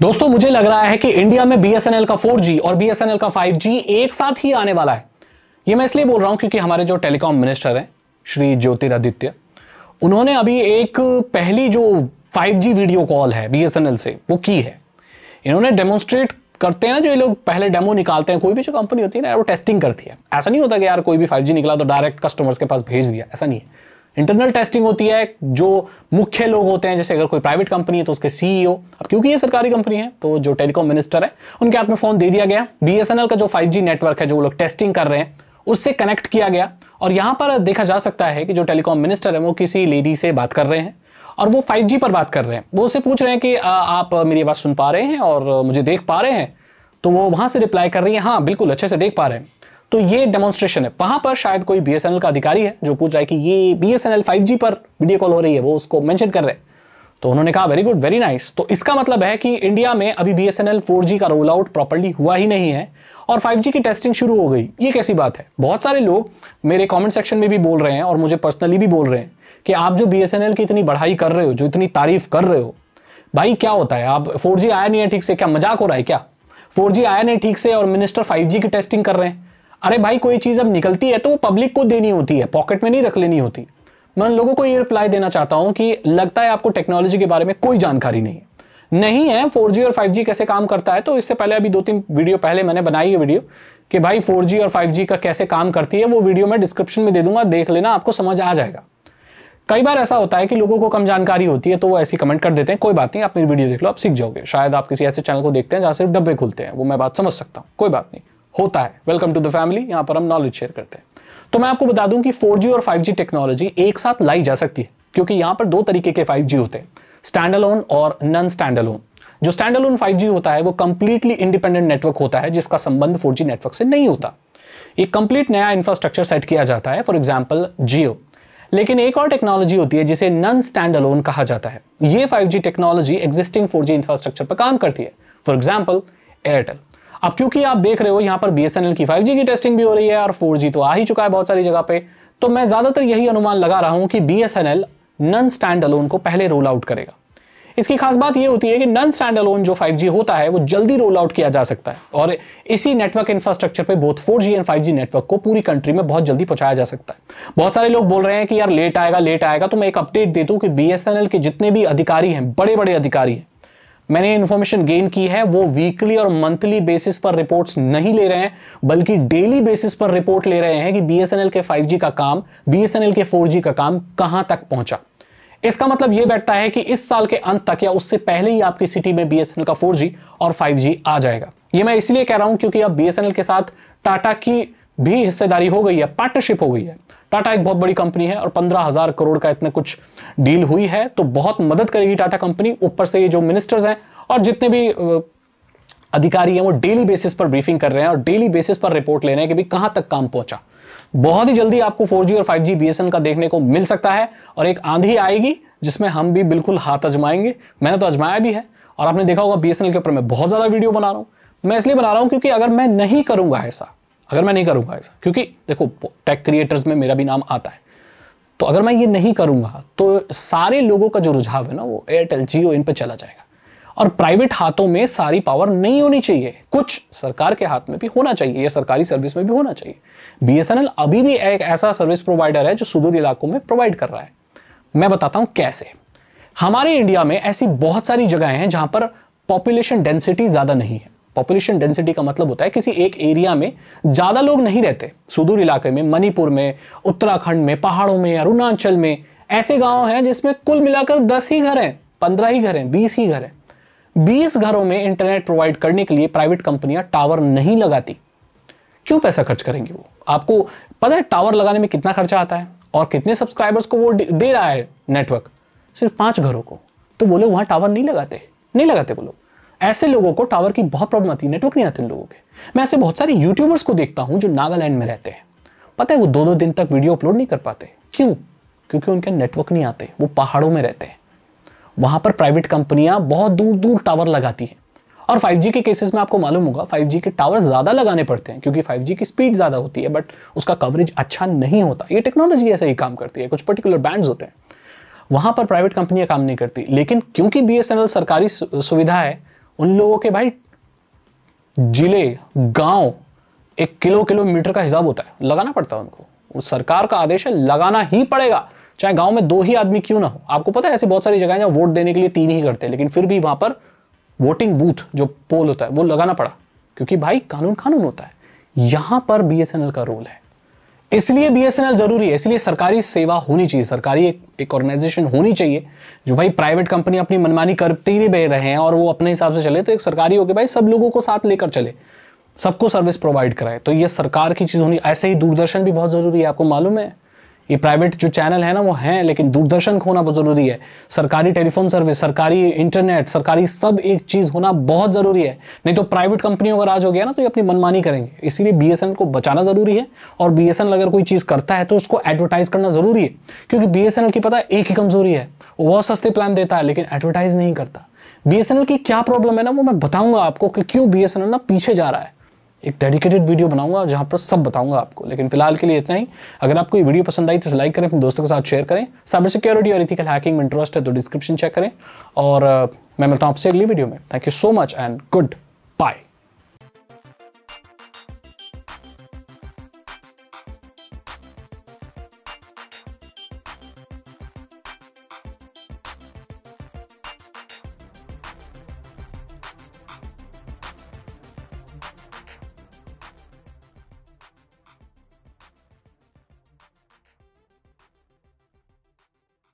दोस्तों मुझे लग रहा है कि इंडिया में बीएसएनएल का 4G और बीएसएनएल का 5G एक साथ ही आने वाला है ये मैं इसलिए बोल रहा हूं क्योंकि हमारे जो टेलीकॉम मिनिस्टर हैं श्री ज्योतिरादित्य उन्होंने अभी एक पहली जो 5G वीडियो कॉल है बीएसएनएल से वो की है इन्होंने डेमोन्स्ट्रेट करते हैं ना जो ये लोग पहले डेमो निकालते हैं कोई भी जो कंपनी होती है ना वो टेस्टिंग करती है ऐसा नहीं होता कि यार कोई भी 5G निकला तो डायरेक्ट कस्टमर्स के पास भेज दिया ऐसा नहीं है इंटरनल टेस्टिंग होती है जो मुख्य लोग होते हैं जैसे अगर कोई प्राइवेट कंपनी है तो उसके सीईओ e अब क्योंकि ये सरकारी कंपनी है तो जो टेलीकॉम मिनिस्टर है उनके हाथ में फोन दे दिया गया बीएसएनएल का जो फाइव नेटवर्क है जो लोग टेस्टिंग कर रहे हैं उससे कनेक्ट किया गया और यहाँ पर देखा जा सकता है कि जो टेलीकॉम मिनिस्टर है वो किसी लेडी से बात कर रहे हैं और वो 5G पर बात कर रहे हैं वो उसे पूछ रहे हैं कि आप मेरी आवाज़ सुन पा रहे हैं और मुझे देख पा रहे हैं तो वो वहाँ से रिप्लाई कर रही है हाँ बिल्कुल अच्छे से देख पा रहे हैं तो ये डेमोन्स्ट्रेशन है वहां पर शायद कोई बी का अधिकारी है जो पूछ रहा है कि ये बी एस पर वीडियो कॉल हो रही है वो उसको मेंशन कर रहे हैं तो उन्होंने कहा वेरी गुड वेरी नाइस तो इसका मतलब है कि इंडिया में अभी बी एस का रोल आउट प्रॉपरली हुआ ही नहीं है और 5G की टेस्टिंग शुरू हो गई ये कैसी बात है बहुत सारे लोग मेरे कमेंट सेक्शन में भी बोल रहे हैं और मुझे पर्सनली भी बोल रहे हैं कि आप जो बी की इतनी बढ़ाई कर रहे हो जो इतनी तारीफ कर रहे हो भाई क्या होता है आप फोर आया नहीं है ठीक से क्या मजाक हो रहा है क्या 4G आया नहीं ठीक से और मिनिस्टर 5G की टेस्टिंग कर रहे हैं अरे भाई कोई चीज अब निकलती है तो पब्लिक को देनी होती है पॉकेट में नहीं रख लेनी होती मैं उन लोगों को ये रिप्लाई देना चाहता हूं कि लगता है आपको टेक्नोलॉजी के बारे में कोई जानकारी नहीं है नहीं है 4G और 5G कैसे काम करता है तो इससे पहले अभी दो तीन वीडियो पहले मैंने बनाई है वीडियो कि भाई 4G और 5G का कैसे काम करती है वो वीडियो मैं डिस्क्रिप्शन में दे दूंगा देख लेना आपको समझ आ जाएगा कई बार ऐसा होता है कि लोगों को कम जानकारी होती है तो वो ऐसी कमेंट कर देते हैं कोई बात नहीं आप मेरी वीडियो देख लो आप सीख जाओगे शायद आप किसी ऐसे चैनल को देखते हैं जहां सिर्फ डब्बे खुलते हैं वो मैं बात समझ सकता हूँ कोई बात नहीं होता है वेलकम टू द फैमिली यहां पर हम नॉलेज शेयर करते हैं तो मैं आपको बता दूं कि 4G और 5G टेक्नोलॉजी एक साथ लाई जा सकती है क्योंकि यहां पर दो तरीके के 5G होते हैं स्टैंड अलोन और नन स्टैंड अलोन जो स्टैंड अलोन 5G होता है वो कंप्लीटली इंडिपेंडेंट नेटवर्क होता है जिसका संबंध 4G नेटवर्क से नहीं होता एक कंप्लीट नया इंफ्रास्ट्रक्चर सेट किया जाता है फॉर एग्जाम्पल जियो लेकिन एक और टेक्नोलॉजी होती है जिसे नन स्टैंड अलोन कहा जाता है ये 5G technology existing 4G infrastructure पर काम करती है फॉर एग्जाम्पल एयरटेल अब क्योंकि आप देख रहे हो यहाँ पर बीएसएनएल की फाइव की टेस्टिंग भी हो रही है और फोर तो आ ही चुका है बहुत सारी जगह पे तो मैं ज़्यादातर यही अनुमान लगा रहा हूँ कि एल नन स्टैंड अलोन को पहले रोल आउट करेगा इसकी खास बात यह होती है कि नन स्टैंड अलोन जो 5G होता है वो जल्दी रोल आउट किया जा सकता है और इसी नेटवर्क इंफ्रास्ट्रक्चर पे बहुत 4G एंड 5G नेटवर्क को पूरी कंट्री में बहुत जल्दी पहुंचाया जा सकता है बहुत सारे लोग बोल रहे हैं कि यार लेट आएगा लेट आएगा तो मैं एक अपडेट दे दूं कि बी के जितने भी अधिकारी हैं बड़े बड़े अधिकारी हैं मैंने इन्फॉर्मेशन गेन की है वो वीकली और मंथली बेसिस पर रिपोर्ट्स नहीं ले रहे हैं बल्कि डेली बेसिस पर रिपोर्ट ले रहे हैं कि बीएसएनएल के 5G का काम बीएसएनएल के 4G का काम कहां तक पहुंचा इसका मतलब यह बैठता है कि इस साल के अंत तक या उससे पहले ही आपकी सिटी में बीएसएनएल का फोर और फाइव आ जाएगा ये मैं इसलिए कह रहा हूं क्योंकि अब बीएसएनएल के साथ टाटा की भी हिस्सेदारी हो गई है पार्टनरशिप हो गई है टाटा एक बहुत बड़ी कंपनी है और पंद्रह हजार करोड़ का इतना कुछ डील हुई है तो बहुत मदद करेगी टाटा कंपनी ऊपर से ये जो मिनिस्टर्स हैं और जितने भी अधिकारी हैं वो डेली बेसिस पर ब्रीफिंग कर रहे हैं और डेली बेसिस पर रिपोर्ट ले रहे हैं कि भाई कहां तक काम पहुंचा बहुत ही जल्दी आपको 4G और 5G BSN का देखने को मिल सकता है और एक आंधी आएगी जिसमें हम भी बिल्कुल हाथ अजमाएंगे मैंने तो अजमाया भी है और आपने देखा होगा बी के ऊपर मैं बहुत ज़्यादा वीडियो बना रहा हूँ मैं इसलिए बना रहा हूँ क्योंकि अगर मैं नहीं करूँगा ऐसा अगर मैं नहीं करूंगा ऐसा क्योंकि देखो टेक क्रिएटर्स में मेरा भी नाम आता है तो अगर मैं ये नहीं करूंगा तो सारे लोगों का जो रुझाव है ना वो एयरटेल जियो इन पर चला जाएगा और प्राइवेट हाथों में सारी पावर नहीं होनी चाहिए कुछ सरकार के हाथ में भी होना चाहिए या सरकारी सर्विस में भी होना चाहिए बीएसएनएल अभी भी एक ऐसा सर्विस प्रोवाइडर है जो सुदूर इलाकों में प्रोवाइड कर रहा है मैं बताता हूं कैसे हमारे इंडिया में ऐसी बहुत सारी जगह हैं जहां पर पॉपुलेशन डेंसिटी ज़्यादा नहीं है पॉपुलेशन डेंसिटी का मतलब होता है किसी एक एरिया में ज़्यादा लोग नहीं रहते सुदूर इलाके में मणिपुर में उत्तराखंड में पहाड़ों में अरुणाचल में ऐसे गांव हैं जिसमें कुल मिलाकर दस ही घर हैं पंद्रह ही घर हैं बीस ही घर हैं बीस घरों में इंटरनेट प्रोवाइड करने के लिए प्राइवेट कंपनियां टावर नहीं लगाती क्यों पैसा खर्च करेंगे वो आपको पता है टावर लगाने में कितना खर्चा आता है और कितने सब्सक्राइबर्स को वो दे रहा है नेटवर्क सिर्फ पांच घरों को तो वो लोग वहां टावर नहीं लगाते नहीं लगाते वो लोग ऐसे लोगों को टावर की बहुत प्रॉब्लम आती है नेटवर्क नहीं आते लोगों के मैं ऐसे बहुत सारे यूट्यूबर्स को देखता हूँ जो नागालैंड में रहते हैं पता है वो दो दो दिन तक वीडियो अपलोड नहीं कर पाते क्यों क्योंकि उनके नेटवर्क नहीं आते वो पहाड़ों में रहते हैं वहाँ पर प्राइवेट कंपनियाँ बहुत दूर दूर टावर लगाती हैं और 5G के केसेस में आपको मालूम होगा 5G के टावर ज़्यादा लगाने पड़ते हैं क्योंकि 5G की स्पीड ज़्यादा होती है बट उसका कवरेज अच्छा नहीं होता ये टेक्नोलॉजी ऐसा ही काम करती है कुछ पर्टिकुलर बैंड्स होते हैं वहाँ पर प्राइवेट कंपनियाँ काम नहीं करती लेकिन क्योंकि बी सरकारी सुविधा है उन लोगों के भाई जिले गांव एक किलो किलोमीटर का हिसाब होता है लगाना पड़ता है उनको सरकार का आदेश है लगाना ही पड़ेगा चाहे गांव में दो ही आदमी क्यों ना हो आपको पता है ऐसी बहुत सारी जगह जहां वोट देने के लिए तीन ही करते हैं लेकिन फिर भी वहां पर वोटिंग बूथ जो पोल होता है वो लगाना पड़ा क्योंकि भाई कानून कानून होता है यहां पर बीएसएनएल का रोल है इसलिए बीएसएनएल जरूरी है इसलिए सरकारी सेवा होनी चाहिए सरकारी एक एक ऑर्गेनाइजेशन होनी चाहिए जो भाई प्राइवेट कंपनी अपनी मनमानी करते ही बह रहे हैं और वो अपने हिसाब से चले तो एक सरकारी होकर भाई सब लोगों को साथ लेकर चले सबको सर्विस प्रोवाइड कराए तो ये सरकार की चीज़ होनी ऐसे ही दूरदर्शन भी बहुत ज़रूरी है आपको मालूम है ये प्राइवेट जो चैनल है ना वो हैं लेकिन दूरदर्शन होना बहुत ज़रूरी है सरकारी टेलीफोन सर्विस सरकारी इंटरनेट सरकारी सब एक चीज़ होना बहुत ज़रूरी है नहीं तो प्राइवेट कंपनियों का राज हो गया ना तो ये अपनी मनमानी करेंगे इसीलिए बी को बचाना ज़रूरी है और बी अगर कोई चीज़ करता है तो उसको एडवर्टाइज़ करना ज़रूरी है क्योंकि बी की पता एक ही कमज़ोरी है वो बहुत सस्ते प्लान देता है लेकिन एडवर्टाइज़ नहीं करता बी की क्या प्रॉब्लम है ना वो मैं बताऊंगा आपको कि क्यों बी ना पीछे जा रहा है एक डेडिकेटेड वीडियो बनाऊंगा जहाँ पर सब बताऊंगा आपको लेकिन फिलहाल के लिए इतना ही अगर आपको ये वीडियो पसंद आई तो लाइक करें अपने दोस्तों के साथ शेयर करें साइबर सिक्योरिटी और इथिकल हैकिंग में इंटरेस्ट है तो डिस्क्रिप्शन चेक करें और मैं मिलता हूँ आपसे अगली वीडियो में thank you so much and good bye